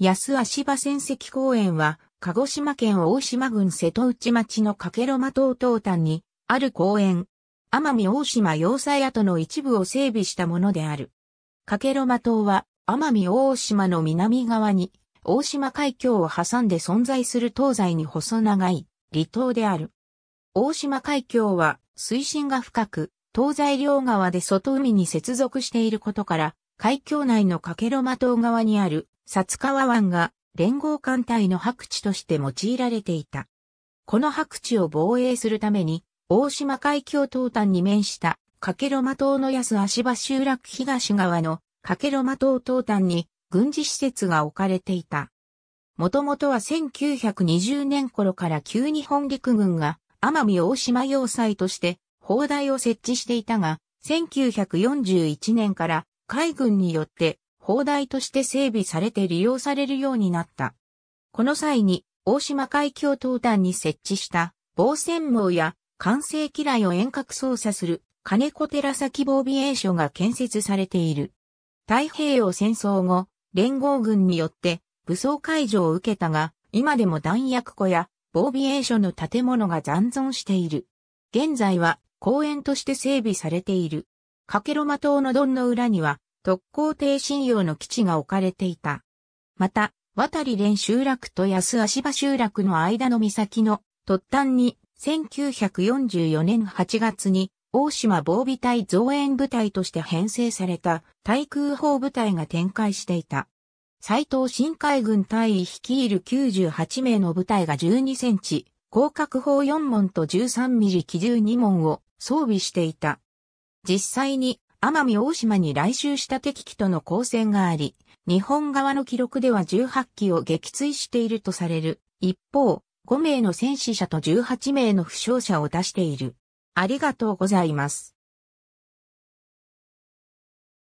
安足場戦跡公園は、鹿児島県大島郡瀬戸内町のかけろま島東端に、ある公園。奄美大島要塞跡の一部を整備したものである。かけろま島は、奄美大島の南側に、大島海峡を挟んで存在する東西に細長い離島である。大島海峡は、水深が深く、東西両側で外海に接続していることから、海峡内のかけろま島側にある薩川湾が連合艦隊の白地として用いられていた。この白地を防衛するために、大島海峡東端に面した、かけろま島の安足場集落東側のかけろま島東端に軍事施設が置かれていた。もともとは1920年頃から旧日本陸軍が奄美大島要塞として砲台を設置していたが、1941年から海軍によって砲台として整備されて利用されるようになった。この際に、大島海峡東端に設置した防線網や管制機雷を遠隔操作する金子寺崎防備衛所が建設されている。太平洋戦争後、連合軍によって武装解除を受けたが、今でも弾薬庫や防備衛所の建物が残存している。現在は公園として整備されている。かけろま島のどんの裏には特攻艇信用の基地が置かれていた。また、渡り連集落と安足場集落の間の岬の突端に1944年8月に大島防備隊増援部隊として編成された対空砲部隊が展開していた。斎藤新海軍隊員率いる98名の部隊が12センチ、広角砲4門と13ミリ機銃2門を装備していた。実際に奄美大島に来襲した敵機との交戦があり、日本側の記録では18機を撃墜しているとされる。一方、5名の戦死者と18名の負傷者を出している。ありがとうございます。